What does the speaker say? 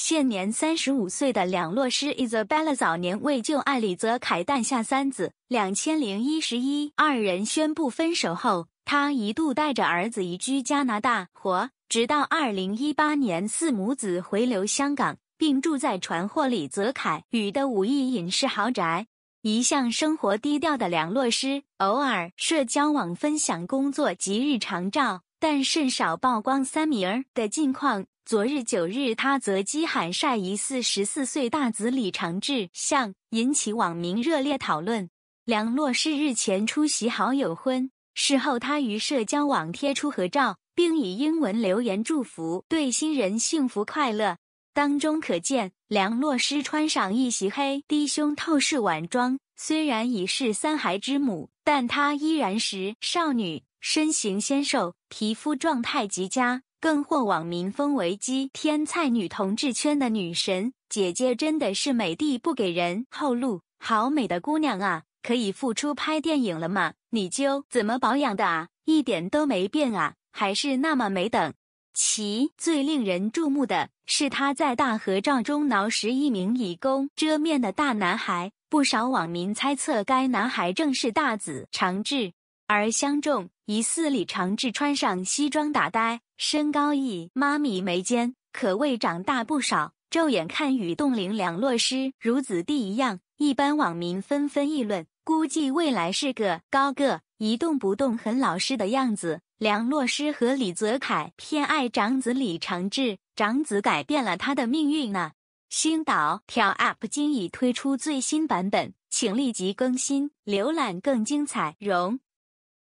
现年三十五岁的两洛师 Isabella 早年为旧爱李泽楷诞下三子。两千零一十一二人宣布分手后，他一度带着儿子移居加拿大活，直到二零一八年四母子回流香港，并住在传获李泽楷与的五亿隐士豪宅。一向生活低调的梁洛施，偶尔社交网分享工作及日常照，但甚少曝光三名儿的近况。昨日九日，他则机喊晒疑似十四岁大子李长治像，引起网民热烈讨论。梁洛施日前出席好友婚，事后他于社交网贴出合照，并以英文留言祝福对新人幸福快乐。当中可见梁洛施穿上一袭黑低胸透视晚装，虽然已是三孩之母，但她依然时少女，身形纤瘦，皮肤状态极佳。更获网民封为“鸡天菜”女同志圈的女神姐姐，真的是美帝，不给人后路，好美的姑娘啊！可以复出拍电影了吗？你究怎么保养的啊？一点都没变啊，还是那么美等。其最令人注目的是，他在大合照中挠十一名以公遮面的大男孩，不少网民猜测该男孩正是大子长治。而相中疑似李长治穿上西装打呆，身高一妈咪眉间，可谓长大不少。肉眼看与冻龄梁洛施如子弟一样，一般网民纷纷议论，估计未来是个高个，一动不动，很老实的样子。梁洛施和李泽楷偏爱长子李长治，长子改变了他的命运呢。星岛跳 app 今已推出最新版本，请立即更新，浏览更精彩。容。